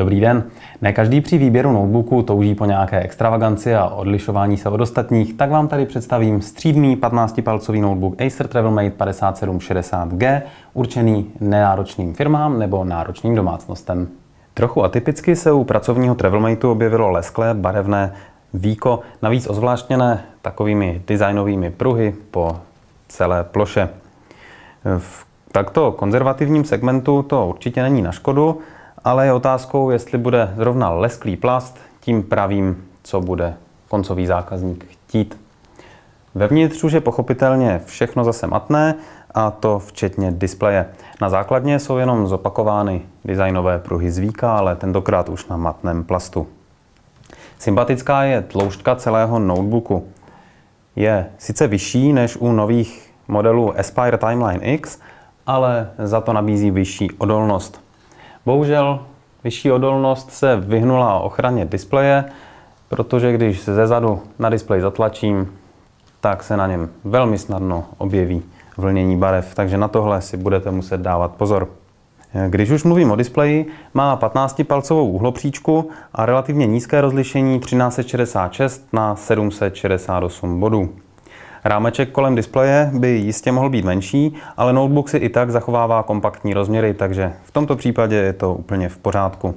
Dobrý den. Ne každý při výběru notebooku touží po nějaké extravaganci a odlišování se od ostatních, tak vám tady představím střídný 15-palcový notebook Acer TravelMate 5760G, určený nenáročným firmám nebo náročným domácnostem. Trochu atypicky se u pracovního TravelMateu objevilo lesklé barevné víko, navíc ozvláštněné takovými designovými pruhy po celé ploše. V takto konzervativním segmentu to určitě není na škodu, ale je otázkou, jestli bude zrovna lesklý plast tím pravým, co bude koncový zákazník chtít. Vevnitř už je pochopitelně všechno zase matné, a to včetně displeje. Na základně jsou jenom zopakovány designové pruhy z víka, ale tentokrát už na matném plastu. Sympatická je tloušťka celého notebooku. Je sice vyšší než u nových modelů Aspire Timeline X, ale za to nabízí vyšší odolnost. Bohužel vyšší odolnost se vyhnula ochraně displeje, protože když ze zadu na displej zatlačím, tak se na něm velmi snadno objeví vlnění barev, takže na tohle si budete muset dávat pozor. Když už mluvím o displeji, má 15-palcovou uhlopříčku a relativně nízké rozlišení 1366 na 768 bodů. Rámeček kolem displeje by jistě mohl být menší, ale notebook si i tak zachovává kompaktní rozměry, takže v tomto případě je to úplně v pořádku.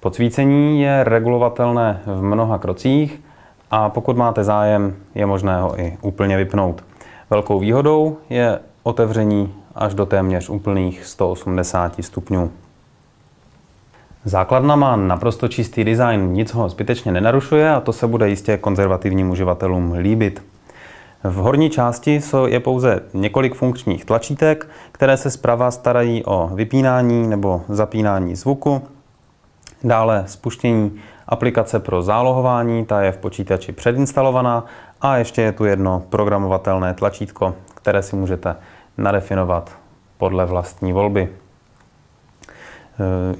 Podsvícení je regulovatelné v mnoha krocích a pokud máte zájem, je možné ho i úplně vypnout. Velkou výhodou je otevření až do téměř úplných 180 stupňů. Základna má naprosto čistý design, nic ho zbytečně nenarušuje a to se bude jistě konzervativním uživatelům líbit. V horní části je pouze několik funkčních tlačítek, které se zprava starají o vypínání nebo zapínání zvuku, dále spuštění aplikace pro zálohování, ta je v počítači předinstalovaná a ještě je tu jedno programovatelné tlačítko, které si můžete nadefinovat podle vlastní volby. E,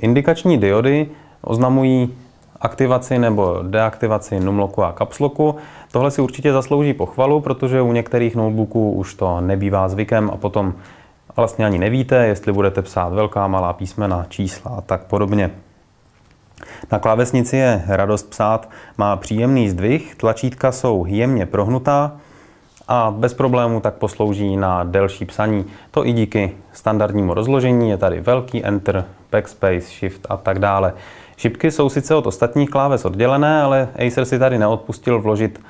indikační diody oznamují aktivaci nebo deaktivaci numloku a kapsloku. Tohle si určitě zaslouží pochvalu, protože u některých notebooků už to nebývá zvykem a potom vlastně ani nevíte, jestli budete psát velká, malá písmena, čísla a tak podobně. Na klávesnici je radost psát, má příjemný zdvih, tlačítka jsou jemně prohnutá a bez problémů tak poslouží na delší psaní. To i díky standardnímu rozložení, je tady velký Enter, backspace, shift a tak dále. Šipky jsou sice od ostatních kláves oddělené, ale Acer si tady neodpustil vložit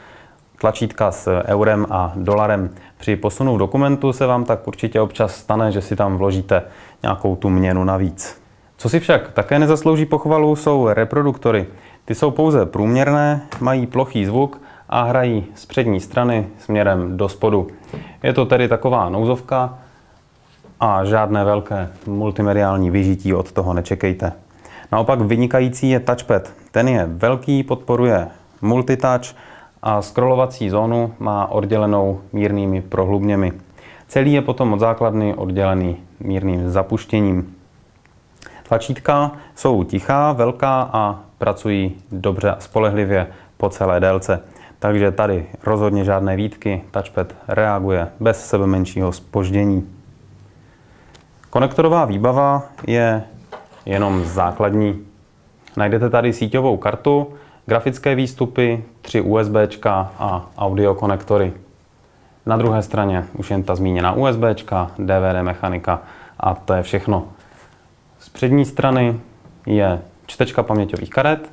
tlačítka s eurem a dolarem. Při posunu dokumentu se vám tak určitě občas stane, že si tam vložíte nějakou tu měnu navíc. Co si však také nezaslouží pochvalu, jsou reproduktory. Ty jsou pouze průměrné, mají plochý zvuk a hrají z přední strany směrem do spodu. Je to tedy taková nouzovka, a žádné velké multimediální vyžití od toho nečekejte. Naopak vynikající je touchpad. Ten je velký, podporuje multitouch a scrollovací zónu má oddělenou mírnými prohlubněmi. Celý je potom od základny oddělený mírným zapuštěním. Tlačítka jsou tichá, velká a pracují dobře a spolehlivě po celé délce. Takže tady rozhodně žádné výtky, touchpad reaguje bez sebe menšího spoždění. Konektorová výbava je jenom základní. Najdete tady síťovou kartu, grafické výstupy, tři USB a audio konektory. Na druhé straně už jen ta zmíněná USB, DVD mechanika a to je všechno. Z přední strany je čtečka paměťových karet,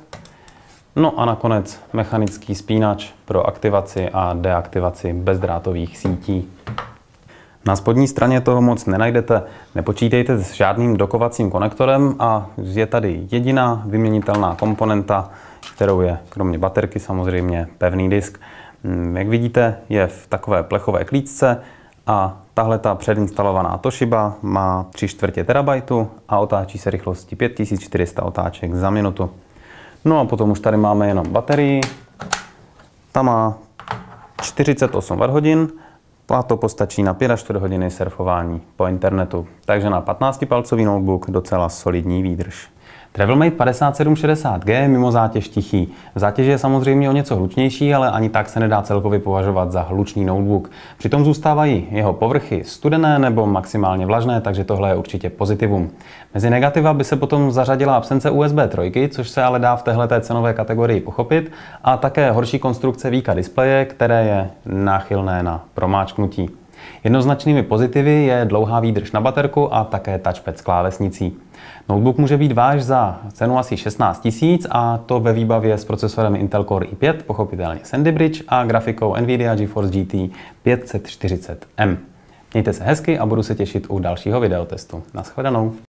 no a nakonec mechanický spínač pro aktivaci a deaktivaci bezdrátových sítí. Na spodní straně toho moc nenajdete, nepočítejte s žádným dokovacím konektorem a je tady jediná vyměnitelná komponenta, kterou je kromě baterky samozřejmě pevný disk. Mm, jak vidíte, je v takové plechové klíčce a tahle ta předinstalovaná Toshiba má 3 čtvrtě terabajtu a otáčí se rychlostí 5400 otáček za minutu. No a potom už tady máme jenom baterii. Ta má 48 Wh a to postačí na 5 až 4 hodiny surfování po internetu, takže na 15-palcový notebook docela solidní výdrž. Travelmate 5760G mimo zátěž tichý. V zátěži je samozřejmě o něco hlučnější, ale ani tak se nedá celkově považovat za hlučný notebook. Přitom zůstávají jeho povrchy studené nebo maximálně vlažné, takže tohle je určitě pozitivum. Mezi negativa by se potom zařadila absence USB 3, což se ale dá v této cenové kategorii pochopit, a také horší konstrukce výka displeje, které je náchylné na promáčknutí. Jednoznačnými pozitivy je dlouhá výdrž na baterku a také touchpad s klávesnicí. Notebook může být váš za cenu asi 16 000 a to ve výbavě s procesorem Intel Core i5, pochopitelně Sandy Bridge a grafikou NVIDIA GeForce GT 540M. Mějte se hezky a budu se těšit u dalšího videotestu. Naschledanou.